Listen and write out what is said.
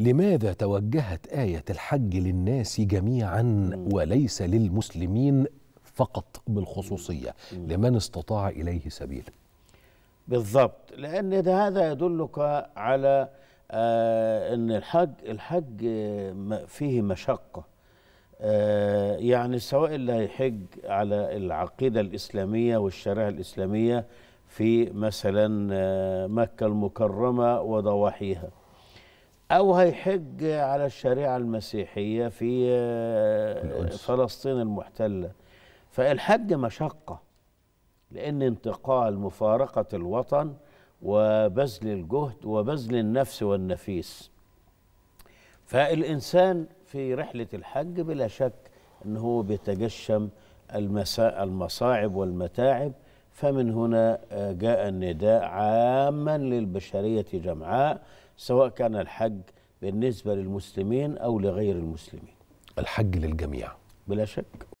لماذا توجهت آية الحج للناس جميعا وليس للمسلمين فقط بالخصوصية لمن استطاع إليه سبيل بالضبط لأن ده هذا يدلك على آه، أن الحج الحج آه، فيه مشقة آه، يعني سواء اللي هيحج على العقيدة الإسلامية والشريعة الإسلامية في مثلا مكة المكرمة وضواحيها أو هيحج على الشريعة المسيحية في آه، فلسطين المحتلة فالحج مشقة لأن انتقال مفارقة الوطن وبذل الجهد وبذل النفس والنفيس فالإنسان في رحلة الحج بلا شك أنه بيتجشم المصاعب والمتاعب فمن هنا آه، جاء النداء عاما للبشرية جمعاء سواء كان الحج بالنسبة للمسلمين أو لغير المسلمين الحج للجميع بلا شك